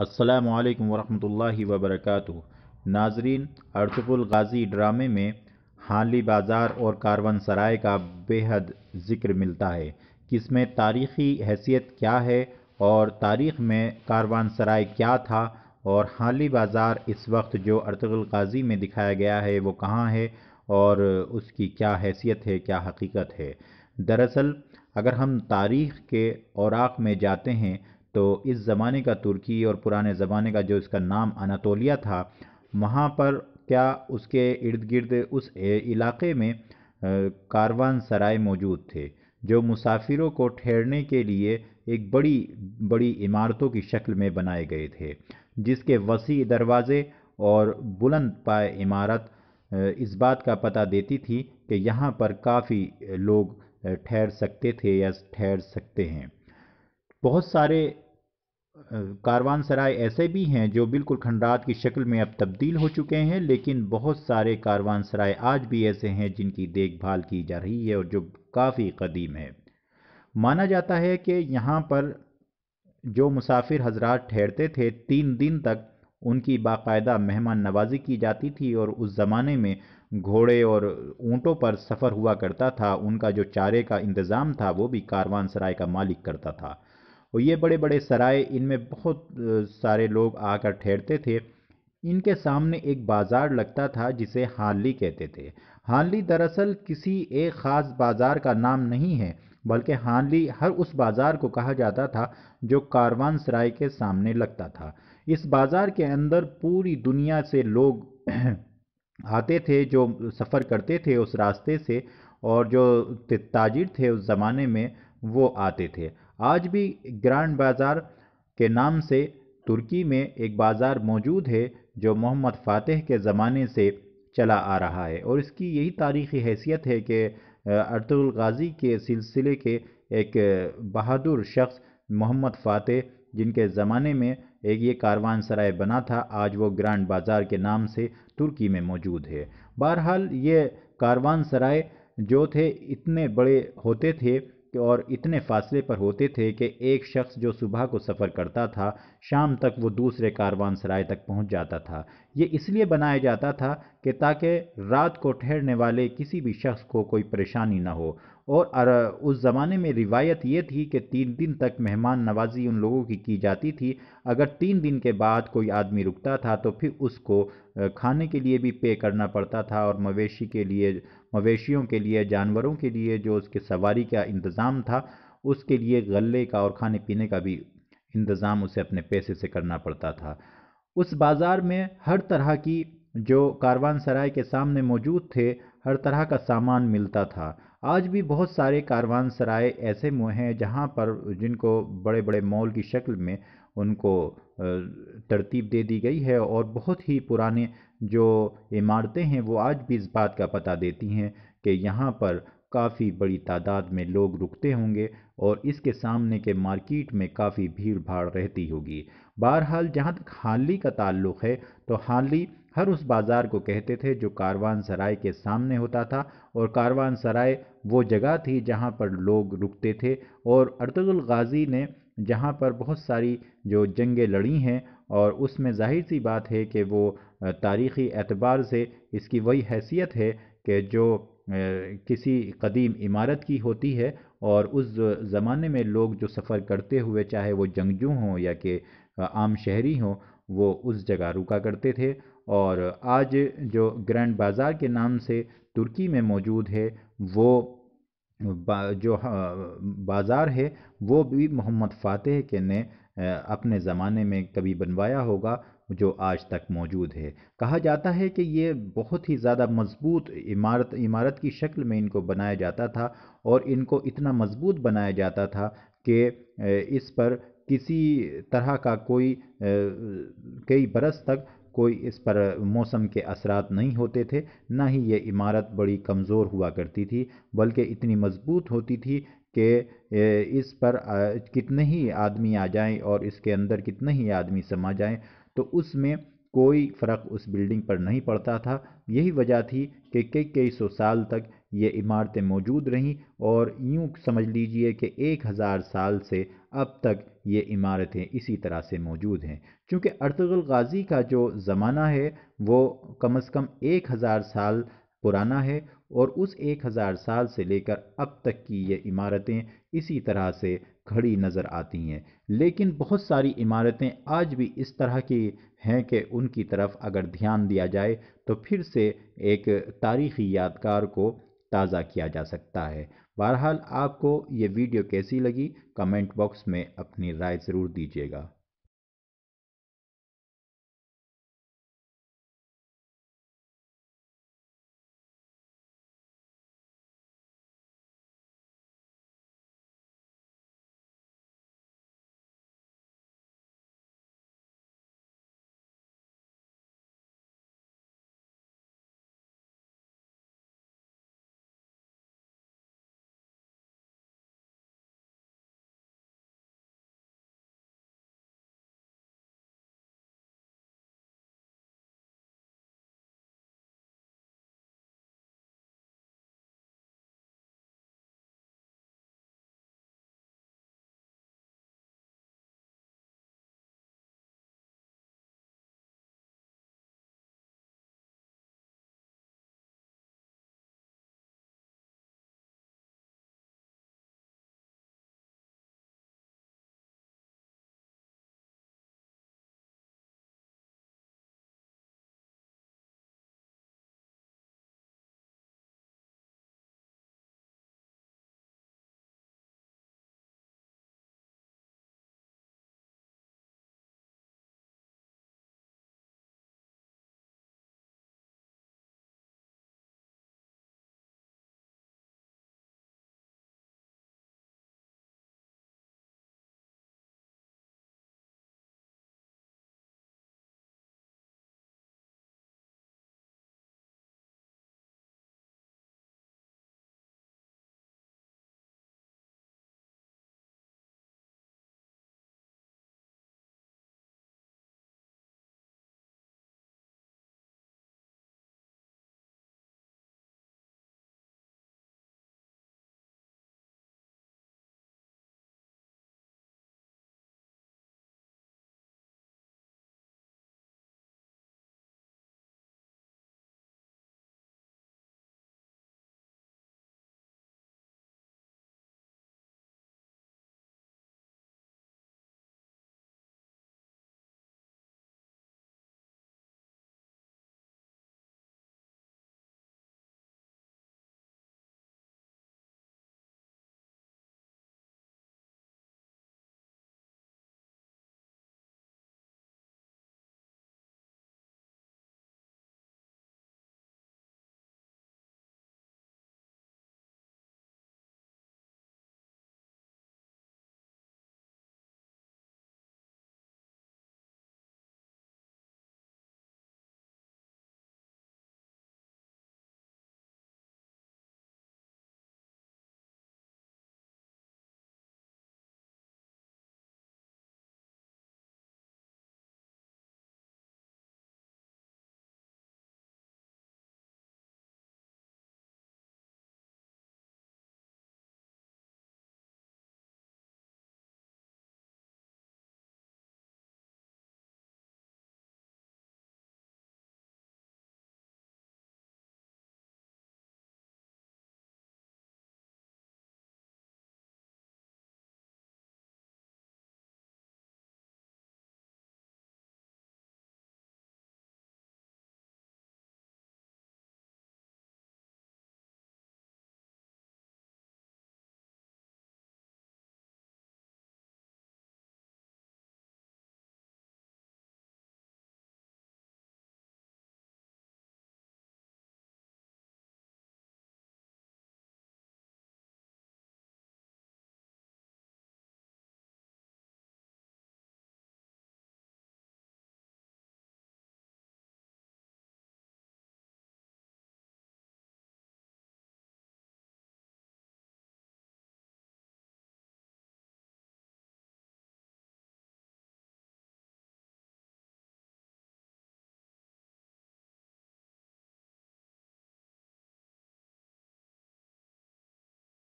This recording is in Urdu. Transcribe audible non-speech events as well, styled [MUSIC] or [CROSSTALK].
السلام علیکم ورحمۃ اللہ وبرکاتہ ناظرین ارتف الغازی ڈرامے میں حالی بازار اور کارون سرائے کا بے حد ذکر ملتا ہے کس میں تاریخی حیثیت کیا ہے اور تاریخ میں کاروان سرائے کیا تھا اور حالی بازار اس وقت جو القاضی میں دکھایا گیا ہے وہ کہاں ہے اور اس کی کیا حیثیت ہے کیا حقیقت ہے دراصل اگر ہم تاریخ کے اوراق میں جاتے ہیں تو اس زمانے کا ترکی اور پرانے زمانے کا جو اس کا نام اناتولیہ تھا وہاں پر کیا اس کے ارد گرد اس علاقے میں کاروان سرائے موجود تھے جو مسافروں کو ٹھہرنے کے لیے ایک بڑی بڑی عمارتوں کی شکل میں بنائے گئے تھے جس کے وسیع دروازے اور بلند پائے عمارت اس بات کا پتہ دیتی تھی کہ یہاں پر کافی لوگ ٹھہر سکتے تھے یا ٹھہر سکتے ہیں بہت سارے کاروان سرائے ایسے بھی ہیں جو بالکل کھنڈرات کی شکل میں اب تبدیل ہو چکے ہیں لیکن بہت سارے کاروان سرائے آج بھی ایسے ہیں جن کی دیکھ بھال کی جا رہی ہے اور جو کافی قدیم ہے مانا جاتا ہے کہ یہاں پر جو مسافر حضرات ٹھہرتے تھے تین دن تک ان کی باقاعدہ مہمان نوازی کی جاتی تھی اور اس زمانے میں گھوڑے اور اونٹوں پر سفر ہوا کرتا تھا ان کا جو چارے کا انتظام تھا وہ بھی کاروان سرائے کا مالک کرتا تھا اور یہ بڑے بڑے سرائے ان میں بہت سارے لوگ آ کر ٹھہرتے تھے ان کے سامنے ایک بازار لگتا تھا جسے ہانلی کہتے تھے ہانلی دراصل کسی ایک خاص بازار کا نام نہیں ہے بلکہ ہانلی ہر اس بازار کو کہا جاتا تھا جو کاروان سرائے کے سامنے لگتا تھا اس بازار کے اندر پوری دنیا سے لوگ [CLEARS THROAT] آتے تھے جو سفر کرتے تھے اس راستے سے اور جو تاجر تھے اس زمانے میں وہ آتے تھے آج بھی گرانڈ بازار کے نام سے ترکی میں ایک بازار موجود ہے جو محمد فاتح کے زمانے سے چلا آ رہا ہے اور اس کی یہی تاریخی حیثیت ہے کہ غازی کے سلسلے کے ایک بہادر شخص محمد فاتح جن کے زمانے میں ایک یہ کاروان سرائے بنا تھا آج وہ گرانڈ بازار کے نام سے ترکی میں موجود ہے بہرحال یہ کاروان سرائے جو تھے اتنے بڑے ہوتے تھے اور اتنے فاصلے پر ہوتے تھے کہ ایک شخص جو صبح کو سفر کرتا تھا شام تک وہ دوسرے کاروان سرائے تک پہنچ جاتا تھا یہ اس لیے بنایا جاتا تھا کہ تاکہ رات کو ٹھہرنے والے کسی بھی شخص کو کوئی پریشانی نہ ہو اور اس زمانے میں روایت یہ تھی کہ تین دن تک مہمان نوازی ان لوگوں کی کی جاتی تھی اگر تین دن کے بعد کوئی آدمی رکتا تھا تو پھر اس کو کھانے کے لیے بھی پے کرنا پڑتا تھا اور مویشی کے لیے مویشیوں کے لیے جانوروں کے لیے جو اس کے سواری کا انتظام تھا اس کے لیے غلے کا اور کھانے پینے کا بھی انتظام اسے اپنے پیسے سے کرنا پڑتا تھا اس بازار میں ہر طرح کی جو کاروان سرائے کے سامنے موجود تھے ہر طرح کا سامان ملتا تھا آج بھی بہت سارے کاروان سرائے ایسے ہیں جہاں پر جن کو بڑے بڑے مال کی شکل میں ان کو ترتیب دے دی گئی ہے اور بہت ہی پرانے جو عمارتیں ہیں وہ آج بھی اس بات کا پتہ دیتی ہیں کہ یہاں پر کافی بڑی تعداد میں لوگ رکتے ہوں گے اور اس کے سامنے کے مارکیٹ میں کافی بھیڑ بھاڑ رہتی ہوگی بہرحال جہاں تک حالی کا تعلق ہے تو حالی ہر اس بازار کو کہتے تھے جو کاروان سرائے کے سامنے ہوتا تھا اور کاروان سرائے وہ جگہ تھی جہاں پر لوگ رکتے تھے اور اردد الغازی نے جہاں پر بہت ساری جو جنگیں لڑی ہیں اور اس میں ظاہر سی بات ہے کہ وہ تاریخی اعتبار سے اس کی وہی حیثیت ہے کہ جو کسی قدیم عمارت کی ہوتی ہے اور اس زمانے میں لوگ جو سفر کرتے ہوئے چاہے وہ جنگجو ہوں یا کہ عام شہری ہوں وہ اس جگہ رکا کرتے تھے اور آج جو گرینڈ بازار کے نام سے ترکی میں موجود ہے وہ جو ہاں، بازار ہے وہ بھی محمد فاتح کے نے اپنے زمانے میں کبھی بنوایا ہوگا جو آج تک موجود ہے کہا جاتا ہے کہ یہ بہت ہی زیادہ مضبوط عمارت عمارت کی شکل میں ان کو بنایا جاتا تھا اور ان کو اتنا مضبوط بنایا جاتا تھا کہ اس پر کسی طرح کا کوئی کئی برس تک کوئی اس پر موسم کے اثرات نہیں ہوتے تھے نہ ہی یہ عمارت بڑی کمزور ہوا کرتی تھی بلکہ اتنی مضبوط ہوتی تھی کہ اس پر کتنے ہی آدمی آ جائیں اور اس کے اندر کتنے ہی آدمی سما جائیں تو اس میں کوئی فرق اس بلڈنگ پر نہیں پڑتا تھا یہی وجہ تھی کہ کئی کئی سو سال تک یہ عمارتیں موجود رہیں اور یوں سمجھ لیجئے کہ ایک ہزار سال سے اب تک یہ عمارتیں اسی طرح سے موجود ہیں چونکہ ارطغ الغازی کا جو زمانہ ہے وہ کم از کم ایک ہزار سال پرانا ہے اور اس ایک ہزار سال سے لے کر اب تک کی یہ عمارتیں اسی طرح سے کھڑی نظر آتی ہیں لیکن بہت ساری عمارتیں آج بھی اس طرح کی ہیں کہ ان کی طرف اگر دھیان دیا جائے تو پھر سے ایک تاریخی یادگار کو تازہ کیا جا سکتا ہے بہرحال آپ کو یہ ویڈیو کیسی لگی کمنٹ باکس میں اپنی رائے ضرور دیجیے گا